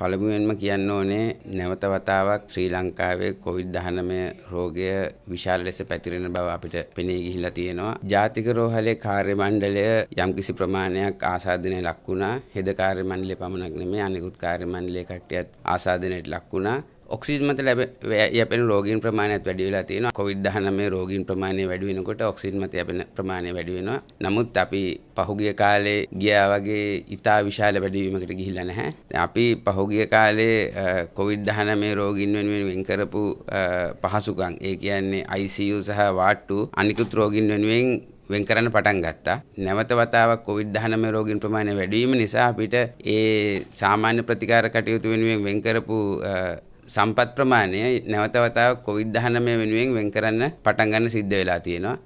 පළමුුවෙන්ම කියන්න ඕනේ නැවත වතාවක් ශ්‍රී ලංකාවේ කොවිD-19 රෝගය විශාල ලෙස පැතිරෙන බව අපිට පෙනී ගිහිලා තියෙනවා. ජාතික රෝහලේ කාර්ය මණ්ඩලය යම්කිසි ප්‍රමාණයක් ආසාදනය ලක් වුණා. හෙද කාර්ය මණ්ඩලය පමණක් නෙමෙයි අනිකුත් කාර්ය මණ්ඩලයේ කට්ටියත් ආසාදනයට ලක් වුණා. ඔක්සිජන් මත ලැබ යැපෙන රෝගීන් ප්‍රමාණයත් වැඩි වෙලා තියෙනවා. COVID-19 රෝගීන් ප්‍රමාණය වැඩි වෙනකොට ඔක්සිජන් මත යැපෙන ප්‍රමාණය වැඩි වෙනවා. නමුත් අපි පහුගිය කාලේ ගියා වගේ ඉතා විශාල වැඩිවීමකට ගිහිල්ලා නැහැ. අපි පහුගිය කාලේ COVID-19 රෝගීන් වෙනුවෙන් වෙන් කරපු පහසුකම් ඒ කියන්නේ ICU සහ වාට්ටු අනිකුත් රෝගීන් වෙනුවෙන් වෙන් කරන්න පටන් ගත්තා. නැවත වතාවක් COVID-19 රෝගීන් ප්‍රමාණය වැඩි වීම නිසා අපිට ඒ සාමාන්‍ය ප්‍රතිකාර කටයුතු වෙනුවෙන් වෙන් කරපු සම්පත් ප්‍රමාණය නැවතවතාව කොවිඩ් 19 වෙනුවෙන් වෙන් කරන්න පටන් ගන්න සිද්ධ වෙලා තියෙනවා.